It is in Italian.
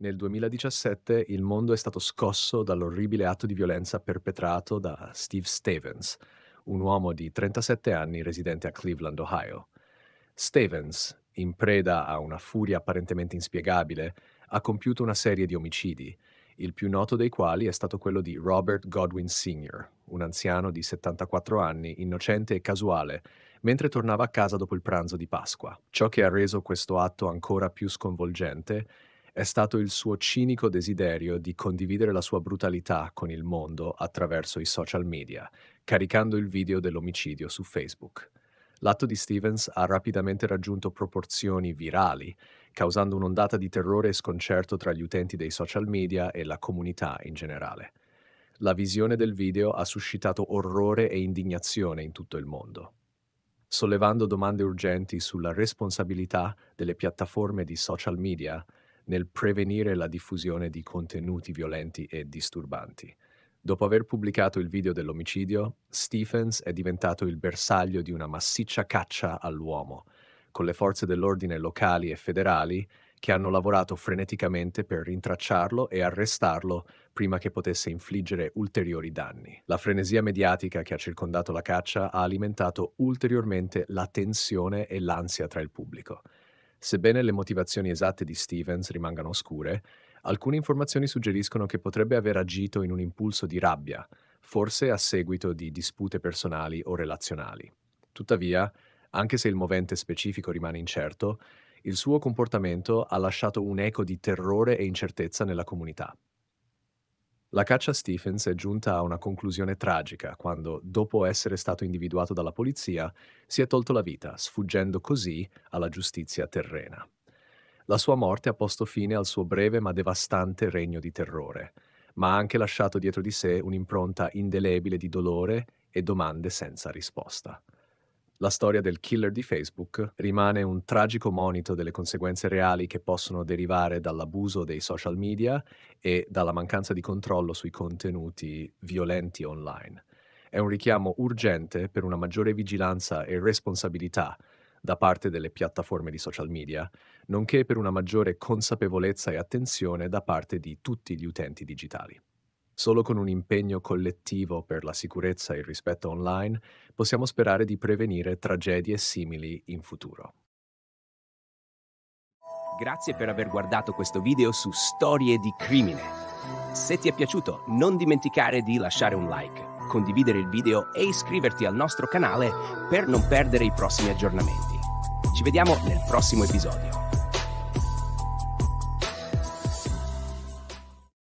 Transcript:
Nel 2017 il mondo è stato scosso dall'orribile atto di violenza perpetrato da Steve Stevens, un uomo di 37 anni residente a Cleveland, Ohio. Stevens, in preda a una furia apparentemente inspiegabile, ha compiuto una serie di omicidi, il più noto dei quali è stato quello di Robert Godwin Sr., un anziano di 74 anni, innocente e casuale, mentre tornava a casa dopo il pranzo di Pasqua. Ciò che ha reso questo atto ancora più sconvolgente è è stato il suo cinico desiderio di condividere la sua brutalità con il mondo attraverso i social media, caricando il video dell'omicidio su Facebook. L'atto di Stevens ha rapidamente raggiunto proporzioni virali, causando un'ondata di terrore e sconcerto tra gli utenti dei social media e la comunità in generale. La visione del video ha suscitato orrore e indignazione in tutto il mondo, sollevando domande urgenti sulla responsabilità delle piattaforme di social media nel prevenire la diffusione di contenuti violenti e disturbanti. Dopo aver pubblicato il video dell'omicidio, Stephens è diventato il bersaglio di una massiccia caccia all'uomo, con le forze dell'ordine locali e federali che hanno lavorato freneticamente per rintracciarlo e arrestarlo prima che potesse infliggere ulteriori danni. La frenesia mediatica che ha circondato la caccia ha alimentato ulteriormente la tensione e l'ansia tra il pubblico. Sebbene le motivazioni esatte di Stevens rimangano oscure, alcune informazioni suggeriscono che potrebbe aver agito in un impulso di rabbia, forse a seguito di dispute personali o relazionali. Tuttavia, anche se il movente specifico rimane incerto, il suo comportamento ha lasciato un'eco di terrore e incertezza nella comunità. La caccia a Stephens è giunta a una conclusione tragica quando, dopo essere stato individuato dalla polizia, si è tolto la vita, sfuggendo così alla giustizia terrena. La sua morte ha posto fine al suo breve ma devastante regno di terrore, ma ha anche lasciato dietro di sé un'impronta indelebile di dolore e domande senza risposta. La storia del killer di Facebook rimane un tragico monito delle conseguenze reali che possono derivare dall'abuso dei social media e dalla mancanza di controllo sui contenuti violenti online. È un richiamo urgente per una maggiore vigilanza e responsabilità da parte delle piattaforme di social media, nonché per una maggiore consapevolezza e attenzione da parte di tutti gli utenti digitali. Solo con un impegno collettivo per la sicurezza e il rispetto online possiamo sperare di prevenire tragedie simili in futuro. Grazie per aver guardato questo video su Storie di Crimine. Se ti è piaciuto, non dimenticare di lasciare un like, condividere il video e iscriverti al nostro canale per non perdere i prossimi aggiornamenti. Ci vediamo nel prossimo episodio.